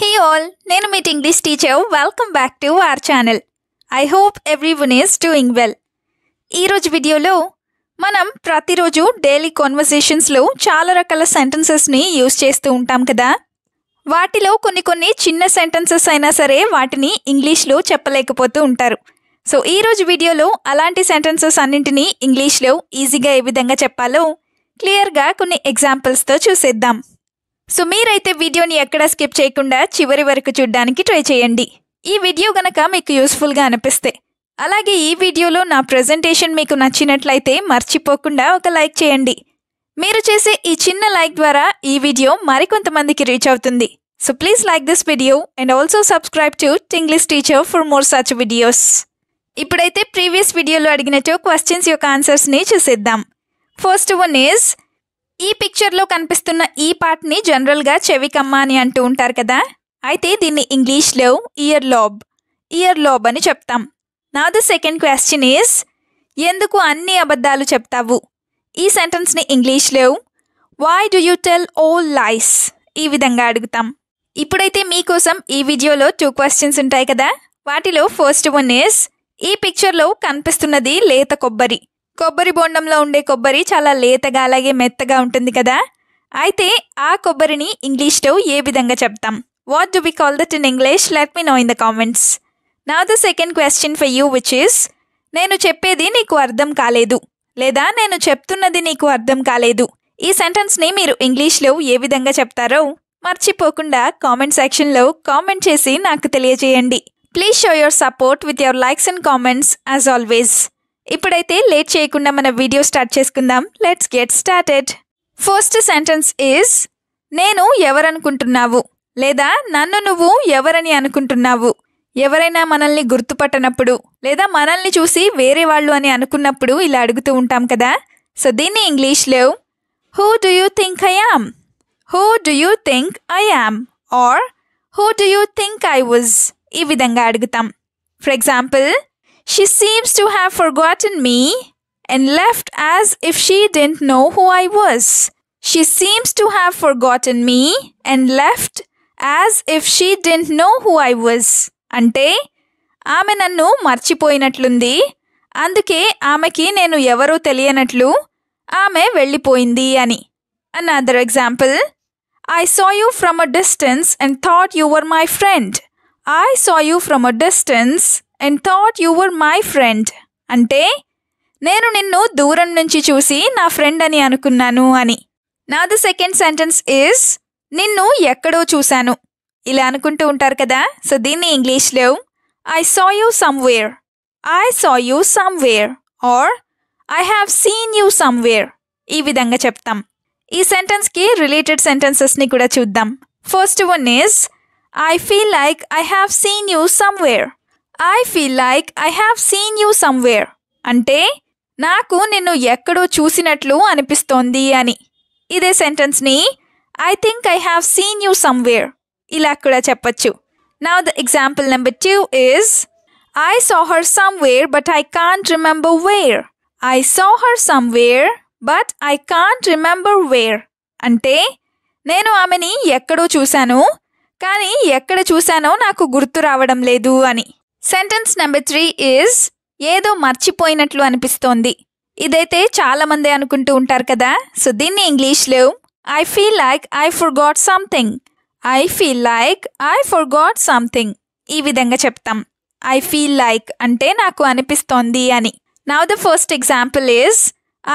He all నేను మీట్ English teacher welcome back to our channel I hope everyone is doing well ఈరోజు వీడియోలో మనం ప్రతిరోజు డైలీ కాన్వర్సేషన్స్లో చాలా రకాల సెంటెన్సెస్ని యూజ్ చేస్తూ ఉంటాం కదా వాటిలో కొన్ని కొన్ని చిన్న సెంటెన్సెస్ అయినా సరే వాటిని ఇంగ్లీష్లో చెప్పలేకపోతూ ఉంటారు సో ఈరోజు వీడియోలో అలాంటి సెంటెన్సెస్ అన్నింటినీ ఇంగ్లీష్లో ఈజీగా ఏ విధంగా చెప్పాలో క్లియర్గా కొన్ని ఎగ్జాంపుల్స్తో చూసేద్దాం సో మీరైతే వీడియోని ఎక్కడా స్కిప్ చేయకుండా చివరి వరకు చూడ్డానికి ట్రై చేయండి ఈ వీడియో గనక మీకు యూస్ఫుల్గా అనిపిస్తే అలాగే ఈ వీడియోలో నా ప్రజెంటేషన్ మీకు నచ్చినట్లయితే మర్చిపోకుండా ఒక లైక్ చేయండి మీరు చేసే ఈ చిన్న లైక్ ద్వారా ఈ వీడియో మరికొంతమందికి రీచ్ అవుతుంది so please like this video and also subscribe to Tinglish teacher for more such videos ఇప్పుడైతే ప్రీవియస్ వీడియోలో అడిగినట్టు క్వశ్చన్స్ యొక్క ఆన్సర్స్ని చూసేద్దాం ఫస్ట్ వన్ ఈజ్ ఈ పిక్చర్లో కనిపిస్తున్న ఈ పార్ట్ని జనరల్గా చెవికమ్మ అని అంటూ ఉంటారు కదా అయితే దీన్ని ఇంగ్లీష్ లో ఇయర్ లోబ్ ఇయర్ లోబ్ అని చెప్తాం నా ద సెకండ్ క్వశ్చన్ ఈస్ ఎందుకు అన్ని అబద్ధాలు చెప్తావు ఈ ఇంగ్లీష్ లో why do you tell all lies ఈ విధంగా అడుగుతాం ఇప్పుడైతే మీకోసం ఈ వీడియోలో టూ క్వశ్చన్స్ ఉంటాయి కదా వాటిలో ఫస్ట్ వన్ ఈస్ ఈ పిక్చర్లో కనిపిస్తున్నది లేత కొబ్బరి కొబ్బరి బోండంలో ఉండే కొబ్బరి చాలా లేతగా అలాగే మెత్తగా ఉంటుంది కదా అయితే ఆ కొబ్బరిని ఇంగ్లీష్లో ఏ విధంగా చెప్తాం what do we call that in English let me know in the comments now the second question for you which is నేను చెప్పేది నీకు అర్థం కాలేదు లేదా నేను చెప్తున్నది నీకు అర్థం కాలేదు ఈ సెంటెన్స్ని మీరు ఇంగ్లీష్లో ఏ విధంగా చెప్తారో మర్చిపోకుండా కామెంట్ సెక్షన్లో కామెంట్ చేసి నాకు తెలియజేయండి please show your support with your likes and comments as always ఇప్పుడైతే లేట్ చేయకుండా మన వీడియో స్టార్ట్ చేసుకుందాం let's get started first sentence is నేను ఎవరనుకుంటున్నావు లేదా నన్ను నువ్వు ఎవరని అనుకుంటున్నావు ఎవరైనా మనల్ని గుర్తుపట్టనప్పుడు లేదా మనల్ని చూసి వేరే వాళ్ళు అని అనుకున్నప్పుడు ఇలా అడుగుతూ ఉంటాం కదా సో దీన్ని ఇంగ్లీష్లో who do you think I am who do you think I am or who do you think I was ఈ విధంగా అడుగుతాం for example She seems to have forgotten me and left as if she didn't know who I was. She seems to have forgotten me and left as if she didn't know who I was. Ante, ame nannu marchipoyinatlundi. Anduke ame kine nenu yavaru teliyanatlu. Ame vellipoyindi ani. Another example. I saw you from a distance and thought you were my friend. I saw you from a distance and thought your my friend అంటే నేను నిన్ను దూరం నుంచి చూసి నా friend అని అనుకున్నాను అని ద సెకండ్ సెంటెన్స్ ఇస్ నిన్ను ఎక్కడో చూశాను ఇలా అనుకుంటూ ఉంటారు కదా సో దీన్ని ఇంగ్లీష్లో I saw you somewhere I saw you somewhere or I have seen you somewhere ఈ విధంగా చెప్తాం ఈ సెంటెన్స్కి రిలేటెడ్ సెంటెన్సెస్ని కూడా చూద్దాం first one is I feel like I have seen you somewhere I feel like I have seen you somewhere అంటే నాకు నిన్ను ఎక్కడో చూసినట్లు అనిపిస్తోంది అని ఇదే సెంటెన్స్ని I think I have seen you somewhere ఇలా కూడా చెప్పచ్చు now the example number two is I saw her somewhere but I can't remember where I saw her somewhere but I can't remember where అంటే నేను ఆమెని ఎక్కడో చూశాను కానీ ఎక్కడ చూశానో నాకు గుర్తు రావడం లేదు అని సెంటెన్స్ నెంబర్ త్రీ ఈజ్ ఏదో మర్చిపోయినట్లు అనిపిస్తోంది ఇదైతే చాలామంది అనుకుంటూ ఉంటారు కదా సో దీన్ని ఇంగ్లీష్లో I feel like I forgot something I feel like I forgot something ఈ విధంగా చెప్తాం ఐ ఫీల్ లైక్ అంటే నాకు అనిపిస్తోంది అని now the first example is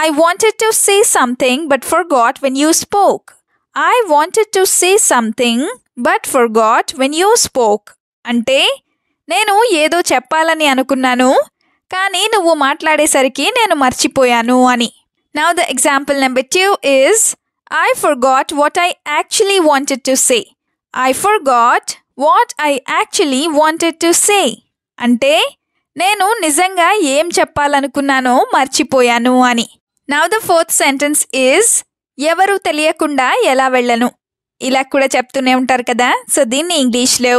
I wanted to say something but forgot when you spoke I wanted to say something but forgot when you spoke అంటే నేను ఏదో చెప్పాలని అనుకున్నాను కానీ నువ్వు మాట్లాడేసరికి నేను మర్చిపోయాను అని now the example number two is I forgot what I actually wanted to say I forgot what I actually wanted to say అంటే నేను నిజంగా ఏం చెప్పాలనుకున్నానో మర్చిపోయాను అని now the fourth sentence is ఎవరు తెలియకుండా ఎలా వెళ్ళను ఇలా కూడా చెప్తూనే ఉంటారు కదా సో దీన్ని ఇంగ్లీష్లో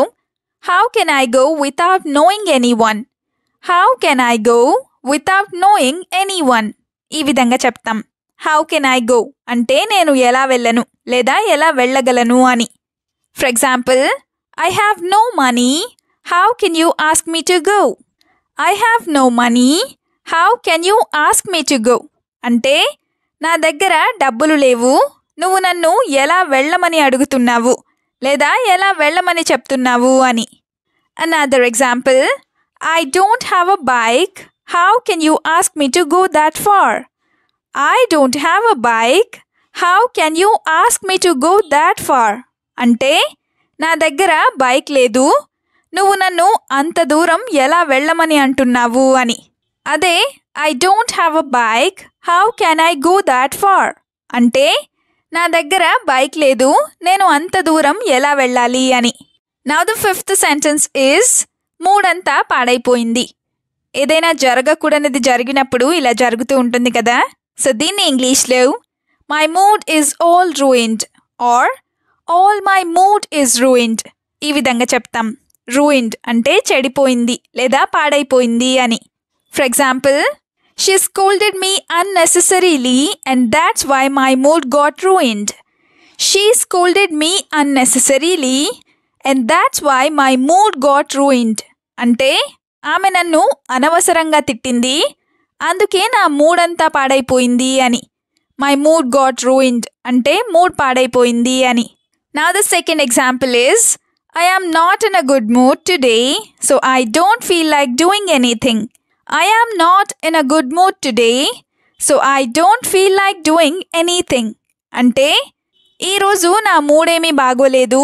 How can I go without knowing anyone? How can I go without knowing anyone? ఈ విధంగా చెప్తాం హౌ కెన్ ఐ గో అంటే నేను ఎలా వెళ్ళను లేదా ఎలా వెళ్ళగలను అని for example I have no money how can you ask me to go I have no money how can you ask me to go అంటే నా దగ్గర డబ్బులు లేవు నువ్వు నన్ను ఎలా వెళ్ళమని అడుగుతున్నావు లేదా ఎలా వెళ్ళమని చెప్తున్నావు అని another example I don't have a bike how can you ask me to go that far I don't have a bike how can you ask me to go that far అంటే నా దగ్గర బైక్ లేదు నువ్వు నన్ను అంత దూరం ఎలా వెళ్ళమని అంటున్నావు అని అదే I don't have a bike how can I go that far అంటే నా దగ్గర బైక్ లేదు నేను అంత దూరం ఎలా వెళ్ళాలి అని now the fifth sentence is మూడంతా పాడైపోయింది ఏదైనా జరగకూడనిది జరిగినప్పుడు ఇలా జరుగుతూ ఉంటుంది కదా సో దీన్ని ఇంగ్లీష్లో my mood is all ruined or all my mood is ruined ఈ విధంగా చెప్తాం రూయిండ్ అంటే చెడిపోయింది లేదా పాడైపోయింది అని for example She scolded me unnecessarily and that's why my mood got ruined. She scolded me unnecessarily and that's why my mood got ruined. అంటే ఆమె నన్ను అనవసరంగా తిట్టింది అందుకే నా మూడ్ అంతా పాడైపోయింది అని మై మూడ్ గాట్ రూయిండ్ అంటే మూడ్ పాడైపోయింది అని now the second am I am not in a good mood today so I don't feel like doing anything I am not in a good mood today, so I don't feel like doing anything అంటే ఈరోజు నా మూడేమీ బాగోలేదు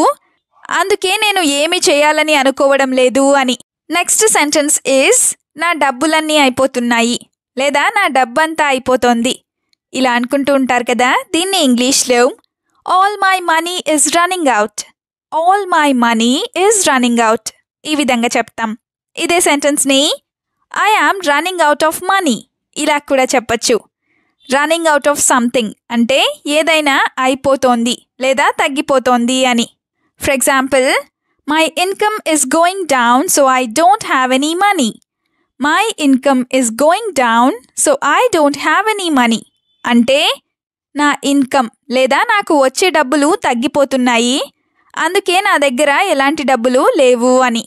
అందుకే నేను ఏమి చేయాలని అనుకోవడం లేదు అని నెక్స్ట్ సెంటెన్స్ ఈజ్ నా డబ్బులన్నీ అయిపోతున్నాయి లేదా నా డబ్బంతా అయిపోతోంది ఇలా అనుకుంటూ ఉంటారు కదా దీన్ని ఇంగ్లీష్లో all my money is running out all my money is running out ఈ విధంగా చెప్తాం ఇదే సెంటెన్స్ని I am running out of money ఇలా కూడా చెప్పచ్చు రన్నింగ్ అవుట్ ఆఫ్ సంథింగ్ అంటే ఏదైనా అయిపోతోంది లేదా తగ్గిపోతోంది అని for example my income is going down so I don't have any money my income is going down so I don't have any money అంటే నా ఇన్కమ్ లేదా నాకు వచ్చే డబ్బులు తగ్గిపోతున్నాయి అందుకే నా దగ్గర ఎలాంటి డబ్బులు లేవు అని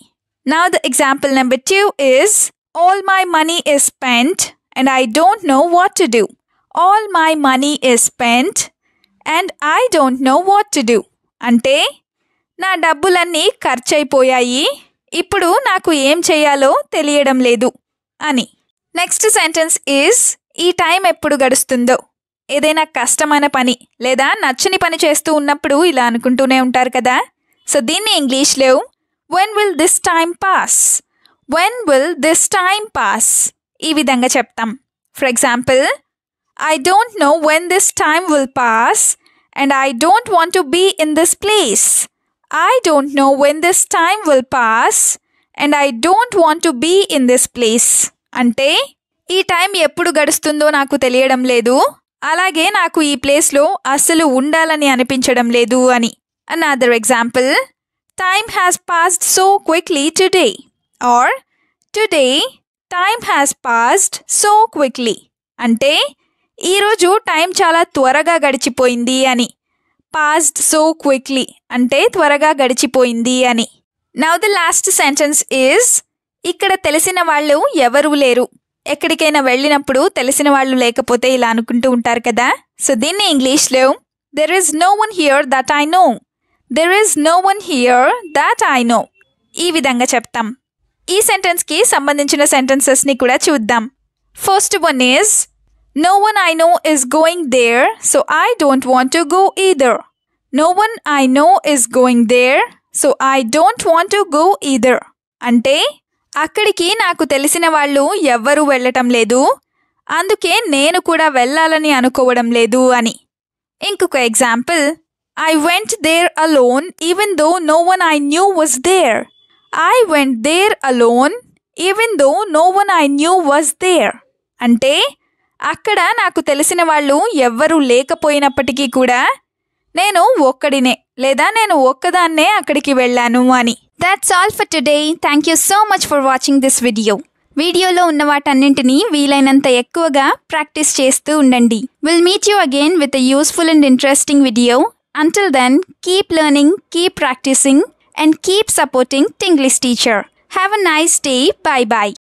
now the example number two is all my money is spent and I don't know what to do. All my money is spent and I don't know what to do అంటే నా డబ్బులన్నీ ఖర్చయిపోయాయి ఇప్పుడు నాకు ఏం చేయాలో తెలియడం లేదు అని నెక్స్ట్ సెంటెన్స్ ఈజ్ ఈ టైం ఎప్పుడు గడుస్తుందో ఏదైనా కష్టమైన పని లేదా నచ్చని పని చేస్తూ ఉన్నప్పుడు ఇలా అనుకుంటూనే ఉంటారు కదా సో దీన్ని ఇంగ్లీష్ లేవు when will this time pass when will this time pass ఈ విధంగా చెప్తాం for example I don't know when this time will pass and I don't want to be in this place I don't know when this time will pass and I don't want to be in this place అంటే ఈ time ఎప్పుడు గడుస్తుందో నాకు తెలియడం లేదు అలాగే నాకు ఈ ప్లేస్లో అస్సలు ఉండాలని అనిపించడం లేదు అని another example time has passed so quickly today or today time has passed so quickly అంటే ఈరోజు టైం చాలా త్వరగా గడిచిపోయింది అని పాస్డ్ సో క్విక్లీ అంటే త్వరగా గడిచిపోయింది అని now the last sentence is ఇక్కడ తెలిసిన వాళ్ళు ఎవరూ లేరు ఎక్కడికైనా వెళ్ళినప్పుడు తెలిసిన వాళ్ళు లేకపోతే ఇలా అనుకుంటూ ఉంటారు కదా సో దీన్ని ఇంగ్లీష్లో there is no one here that I know there is no one here that I know ఈ విధంగా చెప్తాం ఈ సెంటెన్స్కి సంబంధించిన సెంటెన్సెస్ని కూడా చూద్దాం first one is no one I know is going there so I don't want to go either no one I know is going there so I don't want to go either అంటే అక్కడికి నాకు తెలిసిన వాళ్ళు ఎవ్వరూ వెళ్ళటం లేదు అందుకే నేను కూడా వెళ్ళాలని అనుకోవడం లేదు అని ఇంకొక example I went there alone even though no one I knew was there I went there alone even though no one I knew was there అంటే అక్కడ నాకు తెలిసిన వాళ్ళు ఎవ్వరూ లేకపోయినప్పటికీ కూడా నేను ఒక్కడినే లేదా నేను ఒక్కదాన్నే అక్కడికి వెళ్ళాను అని that's all for today thank you so much for watching this video వీడియోలో ఉన్న వాటన్నింటినీ వీలైనంత ఎక్కువగా ప్రాక్టీస్ చేస్తూ ఉండండి will meet you again with useful and interesting video until then keep learning keep practicing and keep supporting Tinglish Teacher. Have a nice day. Bye bye.